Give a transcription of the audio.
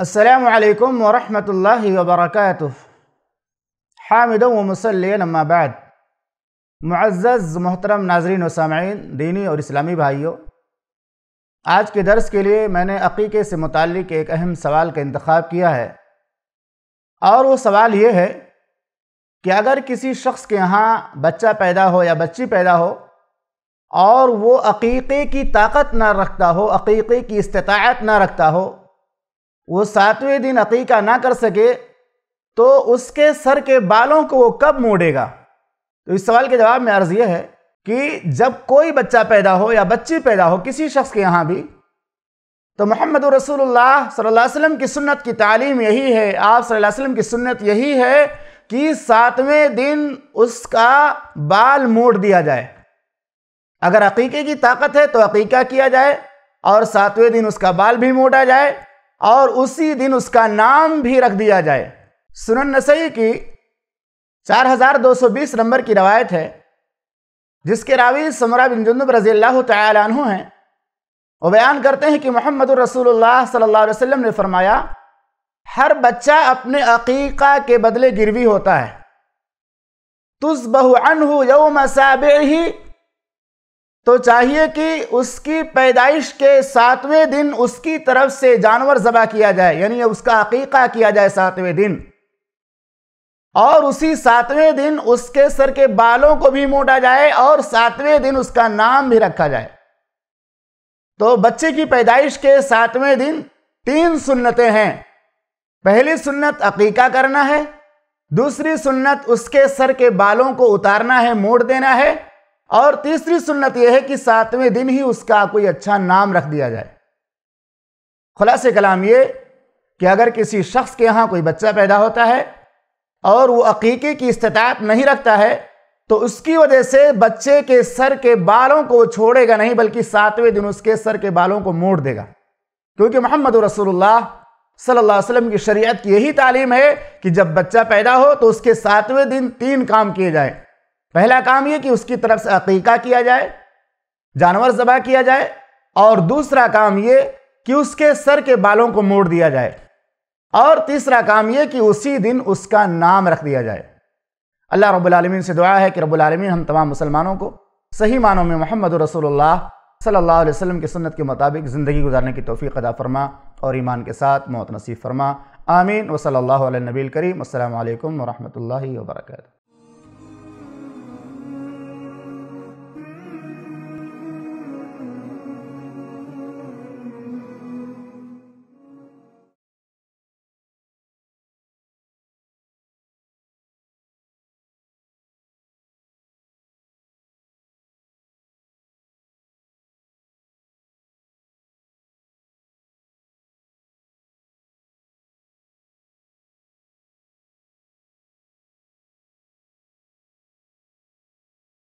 असलकम वरहमल वबरक हामिद वमसलबाद मज़ज़ मोहतरम नाजरीन व सामीन दीनी और इस्लामी भाइयों आज के दर्स के लिए मैंने अकीक़े से मुतक़ एक अहम सवाल का इंतखब किया है और वो सवाल ये है कि अगर किसी शख्स के यहाँ बच्चा पैदा हो या बच्ची पैदा हो और वो अकीक़े की ताकत ना रखता हो अकीक़े की इस्तात ना रखता हो वो सातवें दिन अकीका ना कर सके तो उसके सर के बालों को वो कब मोड़ेगा तो इस सवाल के जवाब में अर्ज़ यह है कि जब कोई बच्चा पैदा हो या बच्ची पैदा हो किसी शख्स के यहाँ भी तो मोहम्मद रसूलुल्लाह सल्लल्लाहु अलैहि वसल्लम की सुन्नत की तालीम यही है आप सल्लल्लाहु अलैहि वसल्लम की सुन्नत यही है कि सातवें दिन उसका बाल मोड़ दिया जाए अगर अकीके की ताकत है तो अकीका किया जाए और सातवें दिन उसका बाल भी मोड़ा जाए और उसी दिन उसका नाम भी रख दिया जाए सुनन नसई की 4220 नंबर की रवायत है जिसके रावी समरा बिन जुनब रजी अल्लाह तु हैं वो बयान करते हैं कि मोहम्मद रसूलुल्लाह सल्लल्लाहु अलैहि वसल्लम ने फरमाया हर बच्चा अपने अकीका के बदले गिरवी होता है तुस बहु अनहु मसाबे ही तो चाहिए कि उसकी पैदाइश के सातवें दिन उसकी तरफ से जानवर जबा किया जाए यानी उसका अकीका किया जाए सातवें दिन और उसी सातवें दिन उसके सर के बालों को भी मोटा जाए और सातवें दिन उसका नाम भी रखा जाए तो बच्चे की पैदाइश के सातवें दिन तीन सुन्नतें हैं पहली सुन्नत अकीका करना है दूसरी सुन्नत उसके सर के बालों को उतारना है मोड़ देना है और तीसरी सुन्नत यह है कि सातवें दिन ही उसका कोई अच्छा नाम रख दिया जाए खुलास कलाम ये कि अगर किसी शख्स के यहाँ कोई बच्चा पैदा होता है और वो अकीके की इस्तात नहीं रखता है तो उसकी वजह से बच्चे के सर के बालों को छोड़ेगा नहीं बल्कि सातवें दिन उसके सर के बालों को मोड़ देगा क्योंकि मोहम्मद रसोल्ला सल्ला वसलम की शरीय की यही तालीम है कि जब बच्चा पैदा हो तो उसके सातवें दिन तीन काम किए जाएँ पहला काम यह कि उसकी तरफ से अकीका किया जाए जानवर जबा किया जाए और दूसरा काम ये कि उसके सर के बालों को मोड़ दिया जाए और तीसरा काम ये कि उसी दिन उसका नाम रख दिया जाए अल्लाह रबालमीन से दुआ है कि रबालमीन हम तमाम मुसलमानों को सही मानों में मोहम्मद रसोल्ला सल्ला वसम की सन्नत के मुताबिक ज़िंदगी गुजारने की तोफ़ी अदा फरमा और ईमान के साथ मौत नसीब फरमा आमीन वसल नबील करीम असल वरहमल वर्का